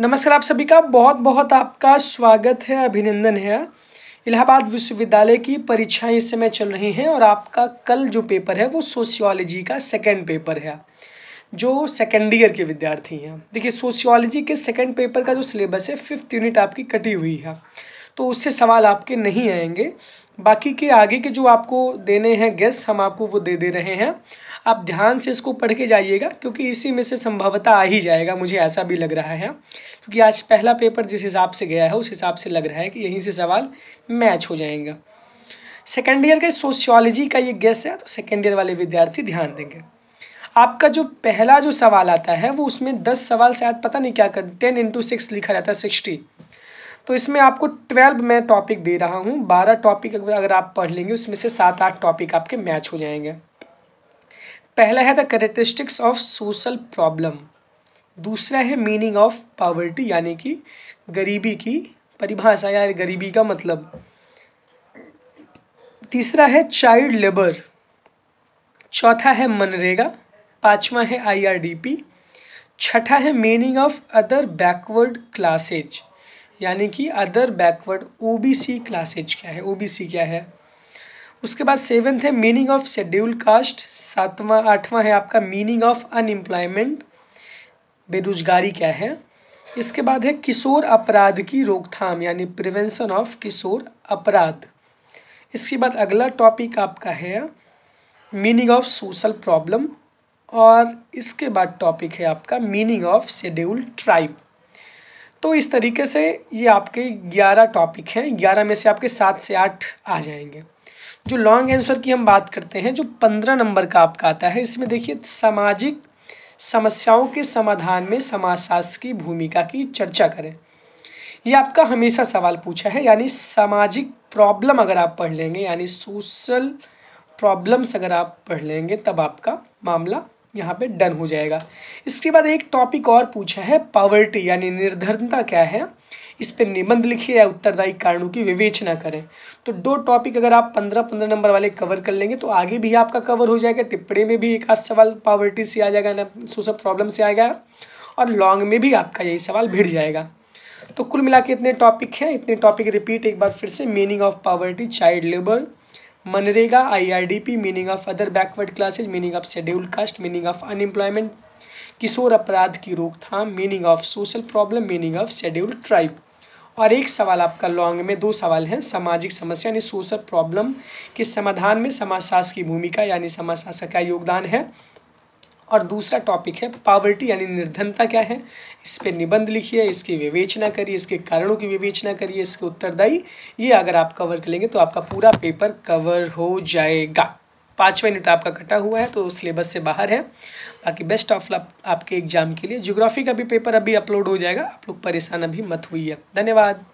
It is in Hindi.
नमस्कार आप सभी का बहुत बहुत आपका स्वागत है अभिनंदन है इलाहाबाद विश्वविद्यालय की परीक्षाएं इस समय चल रही हैं और आपका कल जो पेपर है वो सोशियोलॉजी का सेकेंड पेपर है जो सेकेंड ईयर के विद्यार्थी हैं देखिए सोशियोलॉजी के सेकेंड पेपर का जो सिलेबस है फिफ्थ यूनिट आपकी कटी हुई है तो उससे सवाल आपके नहीं आएंगे बाकी के आगे के जो आपको देने हैं गेस हम आपको वो दे दे रहे हैं आप ध्यान से इसको पढ़ के जाइएगा क्योंकि इसी में से संभवता आ ही जाएगा मुझे ऐसा भी लग रहा है क्योंकि आज पहला पेपर जिस हिसाब से गया है उस हिसाब से लग रहा है कि यहीं से सवाल मैच हो जाएंगे सेकेंड ईयर का सोशियोलॉजी का ये गेस है तो सेकेंड ईयर वाले विद्यार्थी ध्यान देंगे आपका जो पहला जो सवाल आता है वो उसमें दस सवाल शायद पता नहीं क्या कर टेन इंटू सिक्स लिखा रहता है सिक्सटी तो इसमें आपको ट्वेल्व मैं टॉपिक दे रहा हूँ बारह टॉपिक अगर आप पढ़ लेंगे उसमें से सात आठ टॉपिक आपके मैच हो जाएंगे पहला है the characteristics of social problem दूसरा है मीनिंग ऑफ पावर्टी यानी कि गरीबी की परिभाषा या गरीबी का मतलब तीसरा है चाइल्ड लेबर चौथा है मनरेगा पांचवा है आईआरडीपी छठा है meaning of other backward classes यानी कि अदर बैकवर्ड ओबीसी क्लासेज क्या है ओबीसी क्या है उसके बाद सेवन्थ है मीनिंग ऑफ शेड्यूल कास्ट सातवां आठवां है आपका मीनिंग ऑफ अनएम्प्लॉयमेंट बेरोजगारी क्या है इसके बाद है किशोर अपराध की रोकथाम यानी प्रिवेंशन ऑफ किशोर अपराध इसके बाद अगला टॉपिक आपका है मीनिंग ऑफ सोशल प्रॉब्लम और इसके बाद टॉपिक है आपका मीनिंग ऑफ शेड्यूल ट्राइब तो इस तरीके से ये आपके ग्यारह टॉपिक हैं ग्यारह में से आपके सात से आठ आ जाएंगे जो लॉन्ग आंसर की हम बात करते हैं जो पंद्रह नंबर का आपका आता है इसमें देखिए सामाजिक समस्याओं के समाधान में समाजशास्त्र की भूमिका की चर्चा करें ये आपका हमेशा सवाल पूछा है यानी सामाजिक प्रॉब्लम अगर आप पढ़ लेंगे यानी सोशल प्रॉब्लम्स अगर आप पढ़ लेंगे तब आपका मामला यहाँ पे डन हो जाएगा इसके बाद एक टॉपिक और पूछा है पावर्टी यानी निर्धनता क्या है इस पर निबंध लिखिए या उत्तरदायी कारणों की विवेचना करें तो दो टॉपिक अगर आप पंद्रह पंद्रह नंबर वाले कवर कर लेंगे तो आगे भी आपका कवर हो जाएगा टिप्पणी में भी एक आध सवाल पावर्टी से आ जाएगा ना सोशल प्रॉब्लम से आएगा और लॉन्ग में भी आपका यही सवाल भिड़ जाएगा तो कुल मिला के इतने टॉपिक हैं इतने टॉपिक रिपीट एक बार फिर से meaning of poverty child labour MNREGA IRDP meaning of other backward classes meaning of schedule caste meaning of unemployment किशोर अपराध की रोकथाम meaning of social problem meaning of schedule tribe और एक सवाल आपका लॉन्ग में दो सवाल हैं सामाजिक समस्या यानी सोशल प्रॉब्लम के समाधान में समाजशास्त्र की भूमिका यानी समाजशास्त्र का योगदान है और दूसरा टॉपिक है पावर्टी यानी निर्धनता क्या है इस पर निबंध लिखिए इसकी विवेचना करिए इसके कारणों की विवेचना करिए इसके उत्तरदायी ये अगर आप कवर कर लेंगे तो आपका पूरा पेपर कवर हो जाएगा पाँचवा यूनिट आपका कटा हुआ है तो सिलेबस से बाहर है बाकी बेस्ट ऑफ लक आपके एग्जाम के लिए ज्योग्राफी का भी पेपर अभी अपलोड हो जाएगा आप लोग परेशान अभी मत हुई है धन्यवाद